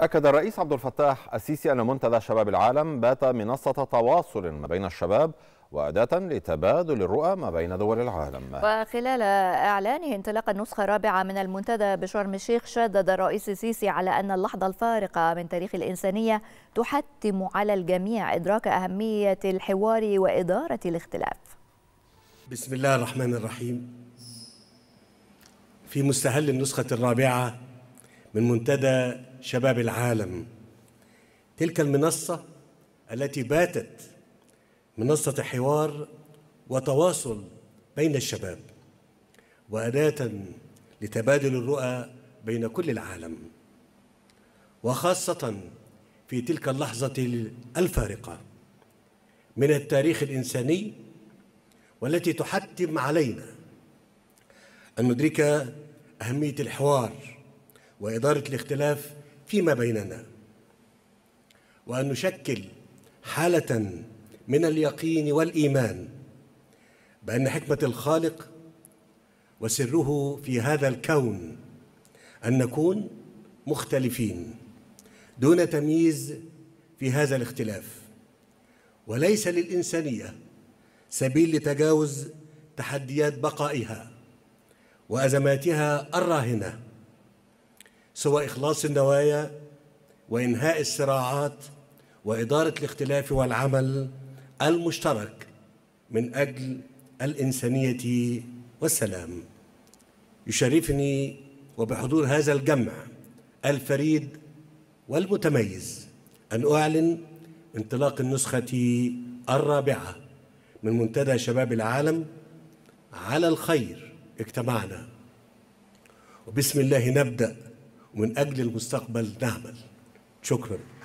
أكد الرئيس عبد الفتاح السيسي أن منتدى شباب العالم بات منصة تواصل ما بين الشباب وأداة لتبادل الرؤى ما بين دول العالم وخلال إعلانه انطلاق النسخة الرابعة من المنتدى بشرم الشيخ شدد الرئيس السيسي على أن اللحظة الفارقة من تاريخ الإنسانية تحتم على الجميع إدراك أهمية الحوار وإدارة الاختلاف بسم الله الرحمن الرحيم في مستهل النسخة الرابعة من منتدى شباب العالم تلك المنصة التي باتت منصة حوار وتواصل بين الشباب وأداة لتبادل الرؤى بين كل العالم وخاصة في تلك اللحظة الفارقة من التاريخ الإنساني والتي تحتم علينا أن ندرك أهمية الحوار وإدارة الاختلاف فيما بيننا وأن نشكل حالة من اليقين والإيمان بأن حكمة الخالق وسره في هذا الكون أن نكون مختلفين دون تمييز في هذا الاختلاف وليس للإنسانية سبيل لتجاوز تحديات بقائها وأزماتها الراهنة سوى إخلاص النوايا وإنهاء الصراعات وإدارة الاختلاف والعمل المشترك من أجل الإنسانية والسلام يشرفني وبحضور هذا الجمع الفريد والمتميز أن أعلن انطلاق النسخة الرابعة من منتدى شباب العالم على الخير اجتمعنا وبسم الله نبدأ ومن أجل المستقبل نعمل شكراً